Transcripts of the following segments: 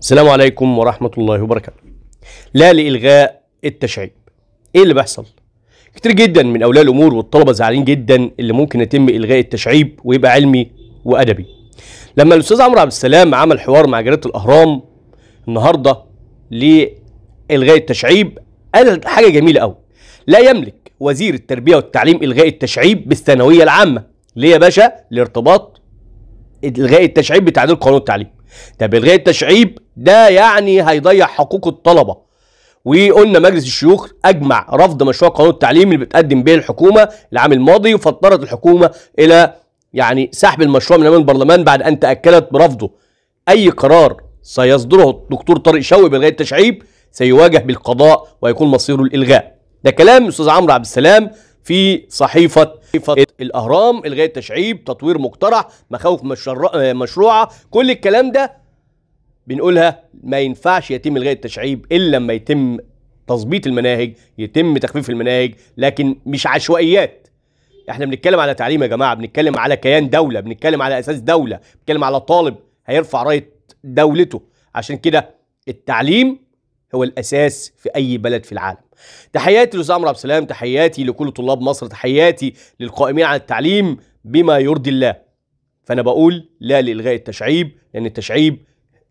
السلام عليكم ورحمة الله وبركاته لا لإلغاء التشعيب إيه اللي بيحصل؟ كتير جدا من أولياء الأمور والطلبة زعلانين جدا اللي ممكن يتم إلغاء التشعيب ويبقى علمي وأدبي لما الأستاذ عمرو عبد السلام عمل حوار مع جريدة الأهرام النهاردة لإلغاء التشعيب قال حاجة جميلة أوي لا يملك وزير التربية والتعليم إلغاء التشعيب بالثانوية العامة ليه يا باشا؟ لارتباط إلغاء التشعيب بتعديل قانون التعليم طب إلغاء التشعيب ده يعني هيضيع حقوق الطلبة وقلنا مجلس الشيوخ اجمع رفض مشروع قانون التعليم اللي بتقدم به الحكومه العام الماضي فاضطرت الحكومه الى يعني سحب المشروع من امام البرلمان بعد ان تاكدت برفضه اي قرار سيصدره الدكتور طارق شوقي بلغايه التشعيب سيواجه بالقضاء ويكون مصيره الالغاء ده كلام الاستاذ عمرو عبد السلام في صحيفه الاهرام الغاء التشعيب تطوير مقترح مخاوف مشروعه كل الكلام ده بنقولها ما ينفعش يتم الغاء التشعيب الا لما يتم تظبيط المناهج يتم تخفيف المناهج لكن مش عشوائيات احنا بنتكلم على تعليم يا جماعه بنتكلم على كيان دوله بنتكلم على اساس دوله بنتكلم على طالب هيرفع رايه دولته عشان كده التعليم هو الاساس في اي بلد في العالم تحياتي للاستاذ عمرو عبد السلام تحياتي لكل طلاب مصر تحياتي للقائمين على التعليم بما يرضي الله فانا بقول لا لالغاء التشعيب لان التشعيب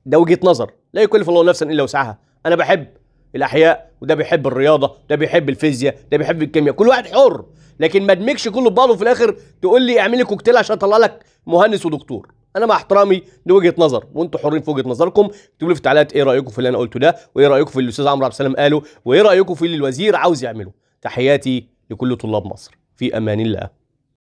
ده وجهه نظر لا يكلف الله نفسا الا وسعها انا بحب الاحياء وده بيحب الرياضه ده بيحب الفيزياء ده بيحب الكيمياء كل واحد حر لكن ما ادمجش كله ببعضه في الاخر تقول لي اعمل لي كوكتيل عشان اطلع لك مهندس ودكتور انا مع احترامي لوجهه نظر وانتم حرين في وجهه نظركم اكتبوا لي في التعليقات ايه رايكم في اللي انا قلته ده وايه رايكم في اللي الاستاذ عمرو عبد السلام قاله وايه رايكم في اللي الوزير عاوز يعمله تحياتي لكل طلاب مصر في امان الله